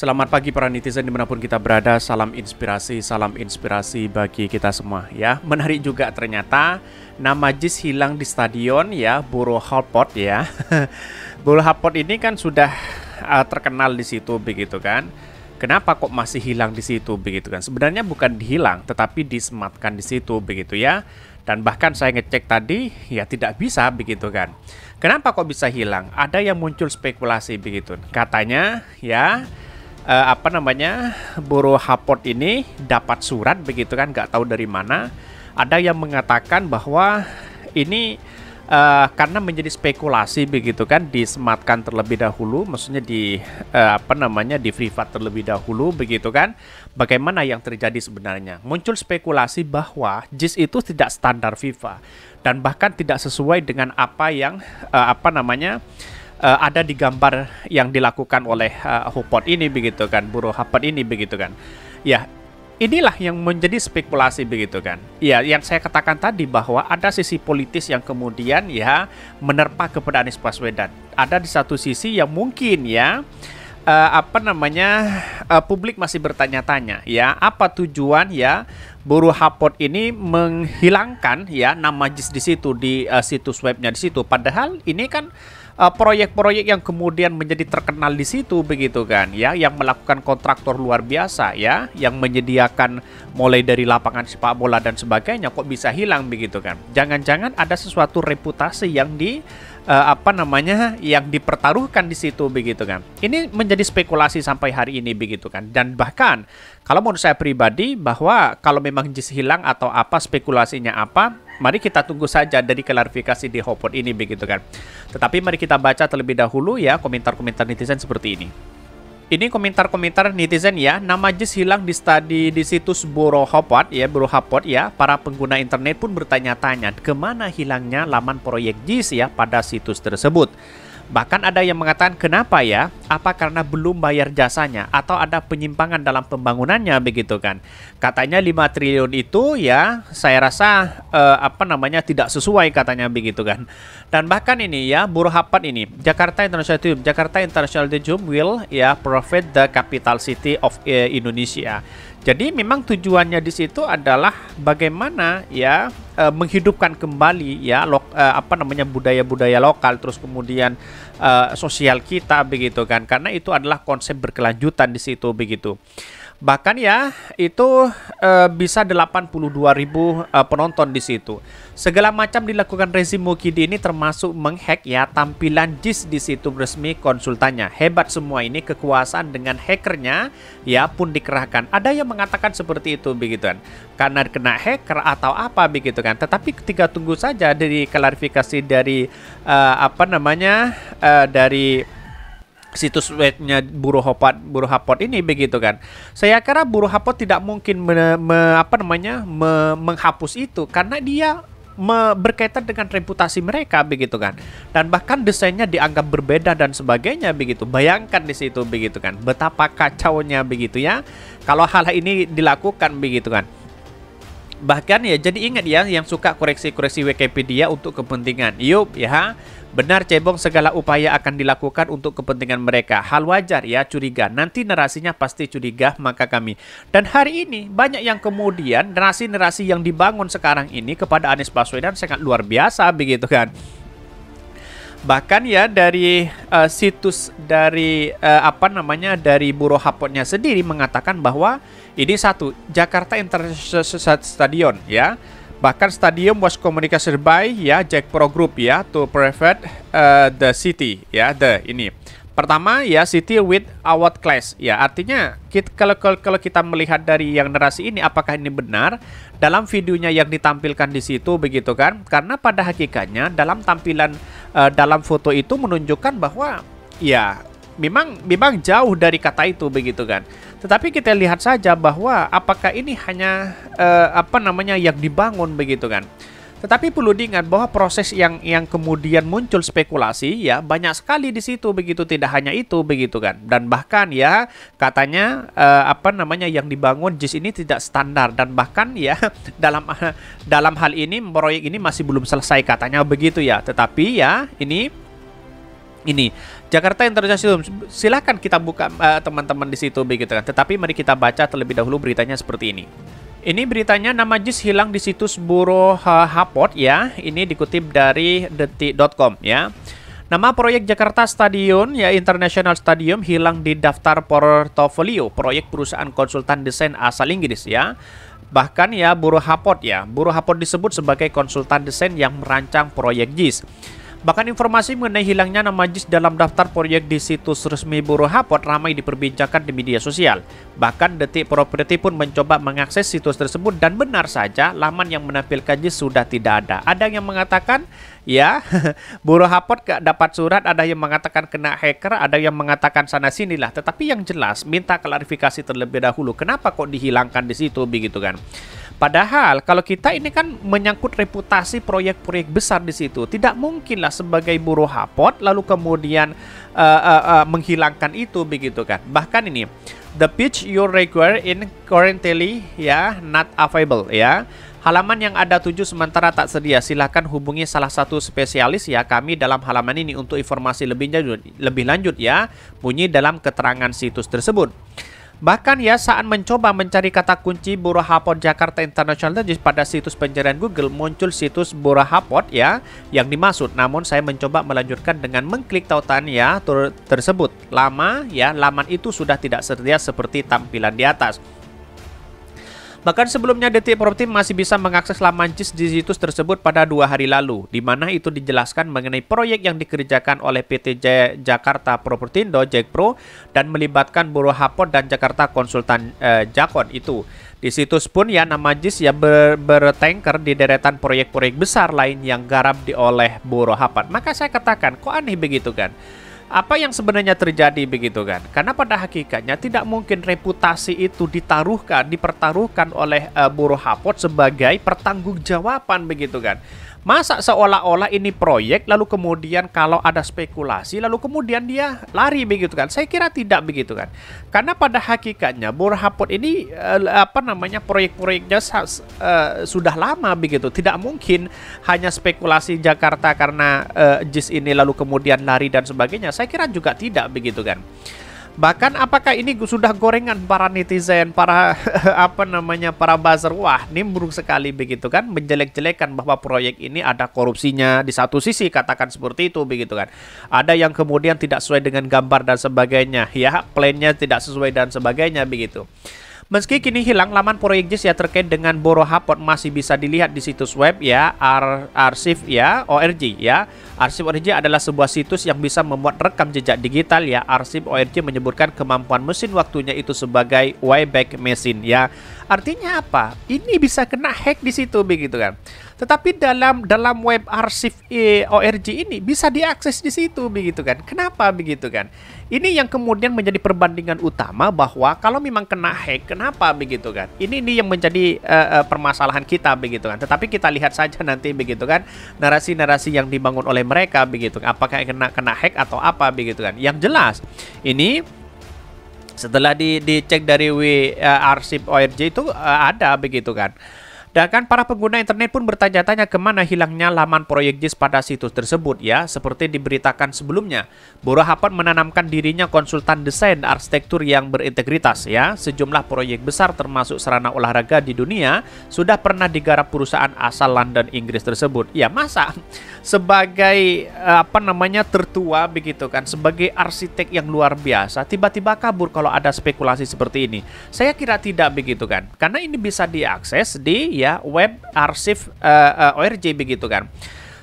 Selamat pagi para netizen dimanapun kita berada Salam inspirasi, salam inspirasi bagi kita semua ya Menarik juga ternyata Nama Jis hilang di stadion ya buruh Halpot ya Buruh Halpot ini kan sudah uh, terkenal di situ begitu kan Kenapa kok masih hilang di situ begitu kan Sebenarnya bukan dihilang tetapi disematkan di situ begitu ya dan bahkan saya ngecek tadi ya tidak bisa begitu kan Kenapa kok bisa hilang? Ada yang muncul spekulasi begitu Katanya ya uh, apa namanya buruh hapot ini dapat surat begitu kan nggak tahu dari mana ada yang mengatakan bahwa ini uh, karena menjadi spekulasi begitu kan disematkan terlebih dahulu maksudnya di uh, apa namanya di privat terlebih dahulu begitu kan bagaimana yang terjadi sebenarnya muncul spekulasi bahwa JIS itu tidak standar FIFA dan bahkan tidak sesuai dengan apa yang uh, apa namanya uh, uh, ada di gambar yang dilakukan oleh uh, eh, Hupot ini begitu kan, buruh Hupot ini begitu kan. Ya, inilah yang menjadi spekulasi begitu kan. Ya, yang saya katakan tadi bahwa ada sisi politis yang kemudian ya menerpa kepada Anies Baswedan. Ada di satu sisi yang mungkin ya uh, apa namanya uh, publik masih bertanya-tanya ya apa tujuan ya buruh hapot ini menghilangkan ya nama JIS di situ di uh, situs webnya di situ padahal ini kan Eh, proyek-proyek yang kemudian menjadi terkenal di situ begitu kan ya yang melakukan kontraktor luar biasa ya yang menyediakan mulai dari lapangan sepak bola dan sebagainya kok bisa hilang begitu kan jangan-jangan ada sesuatu reputasi yang di uh, apa namanya yang dipertaruhkan di situ begitu kan. Ini menjadi spekulasi sampai hari ini begitu kan. Dan bahkan kalau menurut saya pribadi bahwa kalau memang JIS hilang atau apa spekulasinya apa Mari kita tunggu saja dari klarifikasi di Hopot ini begitu kan. Tetapi mari kita baca terlebih dahulu ya komentar-komentar netizen seperti ini. Ini komentar-komentar netizen ya. Nama JIS hilang di study di situs Boro Hopot ya, Boro Hopot ya. Para pengguna internet pun bertanya-tanya kemana hilangnya laman proyek JIS ya pada situs tersebut. Bahkan ada yang mengatakan kenapa ya? Apa karena belum bayar jasanya atau ada penyimpangan dalam pembangunannya begitu kan? Katanya 5 triliun itu ya saya rasa eh, apa namanya tidak sesuai katanya begitu kan. Dan bahkan ini ya Burhapat ini Jakarta International Stadium, Jakarta International Stadium will ya profit the capital city of eh, Indonesia. Jadi memang tujuannya di situ adalah bagaimana ya e, menghidupkan kembali ya lo, e, apa namanya budaya-budaya lokal terus kemudian e, sosial kita begitu kan karena itu adalah konsep berkelanjutan di situ begitu. Bahkan ya itu uh, bisa ribu uh, penonton di situ. Segala macam dilakukan rezim Mukidi ini termasuk menghack ya tampilan JIS di situ resmi konsultannya. Hebat semua ini kekuasaan dengan hackernya ya pun dikerahkan. Ada yang mengatakan seperti itu begitu kan. Karena kena hacker atau apa begitu kan. Tetapi ketika tunggu saja dari klarifikasi dari uh, apa namanya uh, dari situs webnya buruh hapot, buruh hapot ini begitu kan saya kira buruh hapot tidak mungkin me, me, apa namanya me, menghapus itu karena dia me, berkaitan dengan reputasi mereka begitu kan dan bahkan desainnya dianggap berbeda dan sebagainya begitu bayangkan di situ begitu kan betapa kacaunya begitu ya kalau hal ini dilakukan begitu kan bahkan ya jadi ingat ya yang suka koreksi-koreksi Wikipedia untuk kepentingan yuk ya Benar cebong segala upaya akan dilakukan untuk kepentingan mereka. Hal wajar ya curiga. Nanti narasinya pasti curiga maka kami. Dan hari ini banyak yang kemudian narasi-narasi yang dibangun sekarang ini kepada Anies Baswedan sangat luar biasa begitu kan. Bahkan ya dari uh, situs dari uh, apa namanya dari buruh Hapotnya sendiri mengatakan bahwa ini satu Jakarta International Stadium, ya Bahkan stadium was communicated by ya Jack Pro Group ya to private uh, the city ya the ini. Pertama ya city with award class ya artinya kita, kalau, kalau kalau kita melihat dari yang narasi ini apakah ini benar dalam videonya yang ditampilkan di situ begitu kan? Karena pada hakikatnya dalam tampilan uh, dalam foto itu menunjukkan bahwa ya memang memang jauh dari kata itu begitu kan. Tetapi kita lihat saja bahwa apakah ini hanya uh, apa namanya yang dibangun begitu kan. Tetapi perlu diingat bahwa proses yang yang kemudian muncul spekulasi ya banyak sekali di situ begitu tidak hanya itu begitu kan dan bahkan ya katanya eh, apa namanya yang dibangun JIS ini tidak standar dan bahkan ya dalam dalam hal ini proyek ini masih belum selesai katanya begitu ya tetapi ya ini ini Jakarta International Silahkan kita buka eh, teman-teman uh, di situ begitu kan. Tetapi mari kita baca terlebih dahulu beritanya seperti ini. Ini beritanya nama JIS hilang di situs Buruh uh, Hapot ya. Ini dikutip dari detik.com ya. Nama proyek Jakarta Stadion ya International Stadium hilang di daftar portofolio proyek perusahaan konsultan desain asal Inggris ya. Bahkan ya Buruh Hapot ya. Buruh Hapot disebut sebagai konsultan desain yang merancang proyek JIS. Bahkan informasi mengenai hilangnya nama JIS dalam daftar proyek di situs resmi Buruh Hapot ramai diperbincangkan di media sosial. Bahkan Detik Properti pun mencoba mengakses situs tersebut dan benar saja laman yang menampilkan JIS sudah tidak ada. Ada yang mengatakan ya Buruh Hapot gak dapat surat, ada yang mengatakan kena hacker, ada yang mengatakan sana sinilah. Tetapi yang jelas minta klarifikasi terlebih dahulu kenapa kok dihilangkan di situ begitu kan. Padahal kalau kita ini kan menyangkut reputasi proyek-proyek besar di situ, tidak mungkinlah sebagai buruh hapot lalu kemudian uh, uh, uh, menghilangkan itu begitu kan. Bahkan ini the pitch you require in currently ya not available ya. Halaman yang ada tujuh sementara tak sedia. Silahkan hubungi salah satu spesialis ya kami dalam halaman ini untuk informasi lebih lanjut, lebih lanjut ya. Bunyi dalam keterangan situs tersebut. Bahkan ya saat mencoba mencari kata kunci Hapon Jakarta International Language pada situs pencarian Google muncul situs Hapon ya yang dimaksud. Namun saya mencoba melanjutkan dengan mengklik tautan ya tersebut. Lama ya laman itu sudah tidak setia seperti tampilan di atas. Bahkan sebelumnya Detik Property masih bisa mengakses laman cis di situs tersebut pada dua hari lalu, di mana itu dijelaskan mengenai proyek yang dikerjakan oleh PT Jaya Jakarta Propertindo Pro dan melibatkan Buruh Hapot dan Jakarta Konsultan eh, Jakon itu. Di situs pun ya nama JIS ya ber bertanker di deretan proyek-proyek besar lain yang garap di oleh Buruh Hapot. Maka saya katakan, kok aneh begitu kan? apa yang sebenarnya terjadi begitu kan? Karena pada hakikatnya tidak mungkin reputasi itu ditaruhkan, dipertaruhkan oleh uh, buruh Hapot sebagai pertanggungjawaban begitu kan. Masa seolah-olah ini proyek lalu kemudian kalau ada spekulasi lalu kemudian dia lari begitu kan? Saya kira tidak begitu kan. Karena pada hakikatnya Borhaput ini eh, apa namanya proyek-proyeknya eh, sudah lama begitu. Tidak mungkin hanya spekulasi Jakarta karena eh, JIS ini lalu kemudian lari dan sebagainya. Saya kira juga tidak begitu kan. Bahkan apakah ini sudah gorengan para netizen, para apa namanya, para buzzer? Wah, ini buruk sekali begitu kan, menjelek-jelekan bahwa proyek ini ada korupsinya di satu sisi katakan seperti itu begitu kan. Ada yang kemudian tidak sesuai dengan gambar dan sebagainya, ya, plannya tidak sesuai dan sebagainya begitu. Meski kini hilang, laman proyek JIS ya terkait dengan Boro Hapot masih bisa dilihat di situs web ya, ar arsip ya, ORG ya. Arsip ORG adalah sebuah situs yang bisa membuat rekam jejak digital ya. Arsip ORG menyebutkan kemampuan mesin waktunya itu sebagai Wayback Machine ya. Artinya apa? Ini bisa kena hack di situ begitu kan. Tetapi dalam dalam web arsip e, eh, ORG ini bisa diakses di situ begitu kan. Kenapa begitu kan? Ini yang kemudian menjadi perbandingan utama bahwa kalau memang kena hack kenapa begitu kan. Ini ini yang menjadi uh, uh, permasalahan kita begitu kan. Tetapi kita lihat saja nanti begitu kan narasi-narasi yang dibangun oleh mereka begitu. kan? Apakah kena kena hack atau apa begitu kan. Yang jelas ini setelah di dicek dari w, uh, eh, arsip ORJ itu uh, ada begitu kan kan para pengguna internet pun bertanya-tanya kemana hilangnya laman proyek JIS pada situs tersebut ya. Seperti diberitakan sebelumnya, Bora Hapan menanamkan dirinya konsultan desain arsitektur yang berintegritas ya. Sejumlah proyek besar termasuk sarana olahraga di dunia sudah pernah digarap perusahaan asal London Inggris tersebut. Ya masa sebagai eh, apa namanya tertua begitu kan, sebagai arsitek yang luar biasa tiba-tiba kabur kalau ada spekulasi seperti ini. Saya kira tidak begitu kan. Karena ini bisa diakses di ya web arsip uh, eh, uh, eh, ORJ begitu kan.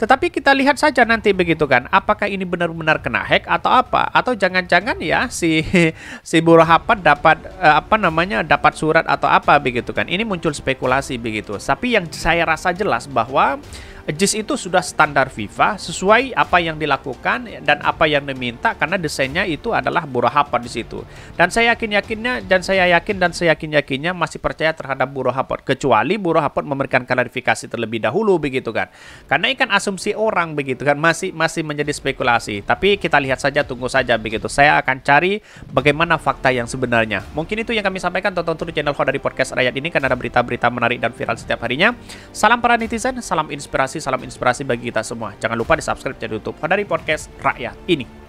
Tetapi kita lihat saja nanti begitu kan, apakah ini benar-benar kena hack atau apa? Atau jangan-jangan ya si si buruh apa dapat uh, apa namanya dapat surat atau apa begitu kan? Ini muncul spekulasi begitu. Tapi yang saya rasa jelas bahwa JIS itu sudah standar FIFA sesuai apa yang dilakukan dan apa yang diminta karena desainnya itu adalah hapot di situ. Dan saya yakin-yakinnya dan saya yakin dan saya yakin-yakinnya masih percaya terhadap hapot kecuali hapot memberikan klarifikasi terlebih dahulu begitu kan. Karena ini kan asumsi orang begitu kan masih masih menjadi spekulasi. Tapi kita lihat saja tunggu saja begitu. Saya akan cari bagaimana fakta yang sebenarnya. Mungkin itu yang kami sampaikan tonton terus channel Ho dari podcast Rakyat ini karena ada berita-berita menarik dan viral setiap harinya. Salam para netizen, salam inspirasi inspirasi, salam inspirasi bagi kita semua. Jangan lupa di subscribe channel YouTube dari Podcast Rakyat ini.